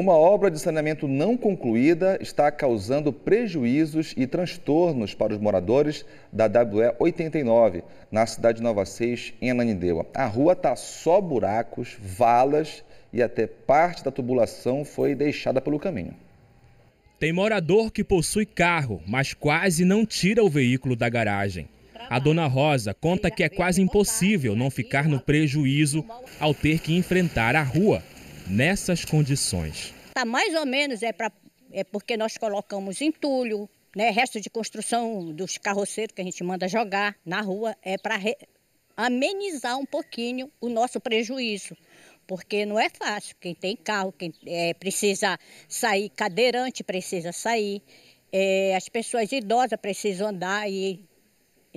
Uma obra de saneamento não concluída está causando prejuízos e transtornos para os moradores da WE 89, na cidade de Nova Seis, em Ananindeua. A rua está só buracos, valas e até parte da tubulação foi deixada pelo caminho. Tem morador que possui carro, mas quase não tira o veículo da garagem. A dona Rosa conta que é quase impossível não ficar no prejuízo ao ter que enfrentar a rua nessas condições. Tá mais ou menos é, pra, é porque nós colocamos entulho, né, resto de construção dos carroceiros que a gente manda jogar na rua, é para amenizar um pouquinho o nosso prejuízo. Porque não é fácil, quem tem carro, quem é, precisa sair, cadeirante precisa sair, é, as pessoas idosas precisam andar e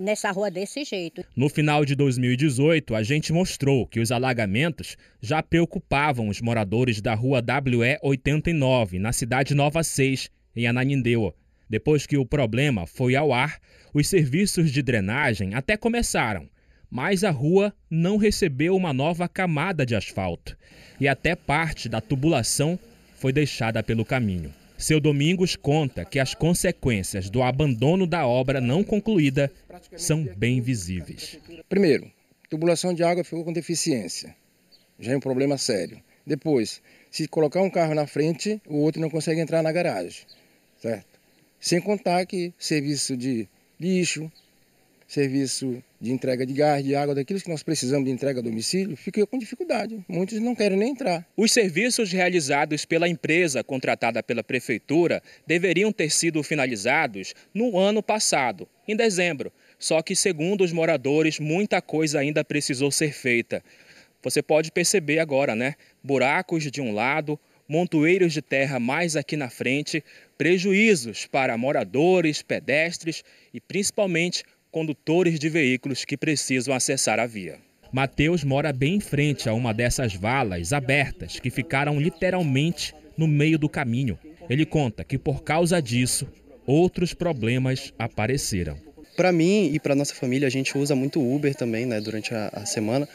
nessa rua desse jeito. No final de 2018, a gente mostrou que os alagamentos já preocupavam os moradores da rua WE 89, na cidade Nova 6, em Ananindeua. Depois que o problema foi ao ar, os serviços de drenagem até começaram, mas a rua não recebeu uma nova camada de asfalto e até parte da tubulação foi deixada pelo caminho. Seu Domingos conta que as consequências do abandono da obra não concluída são bem visíveis. Primeiro, tubulação de água ficou com deficiência. Já é um problema sério. Depois, se colocar um carro na frente, o outro não consegue entrar na garagem, certo? Sem contar que serviço de lixo, serviço de entrega de gás, de água, daquilo que nós precisamos de entrega a domicílio, fica com dificuldade. Muitos não querem nem entrar. Os serviços realizados pela empresa contratada pela prefeitura deveriam ter sido finalizados no ano passado, em dezembro. Só que, segundo os moradores, muita coisa ainda precisou ser feita. Você pode perceber agora, né? Buracos de um lado, montoeiros de terra mais aqui na frente, prejuízos para moradores, pedestres e principalmente condutores de veículos que precisam acessar a via. Mateus mora bem em frente a uma dessas valas abertas que ficaram literalmente no meio do caminho. Ele conta que por causa disso, outros problemas apareceram. Para mim e para nossa família, a gente usa muito Uber também, né, durante a, a semana.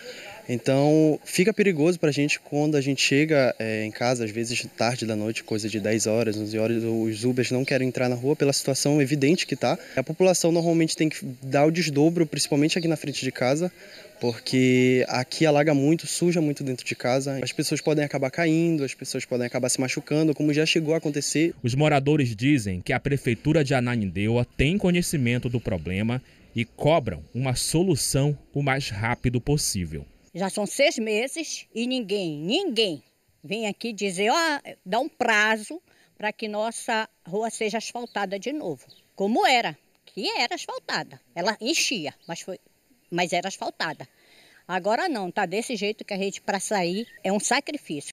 Então fica perigoso para a gente quando a gente chega é, em casa, às vezes tarde da noite, coisa de 10 horas, 11 horas, os Ubers não querem entrar na rua pela situação evidente que está. A população normalmente tem que dar o desdobro, principalmente aqui na frente de casa, porque aqui alaga muito, suja muito dentro de casa. As pessoas podem acabar caindo, as pessoas podem acabar se machucando, como já chegou a acontecer. Os moradores dizem que a prefeitura de Ananindeua tem conhecimento do problema e cobram uma solução o mais rápido possível. Já são seis meses e ninguém, ninguém vem aqui dizer, ó, oh, dá um prazo para que nossa rua seja asfaltada de novo. Como era, que era asfaltada. Ela enchia, mas, foi, mas era asfaltada. Agora não, tá desse jeito que a gente para sair é um sacrifício.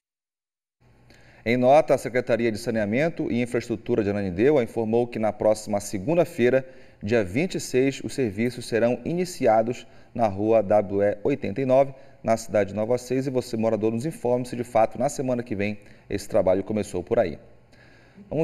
Em nota, a Secretaria de Saneamento e Infraestrutura de Ananindeua informou que na próxima segunda-feira, dia 26, os serviços serão iniciados na rua WE 89, na cidade de Nova Seis, e você, morador, nos informe se de fato na semana que vem esse trabalho começou por aí. Vamos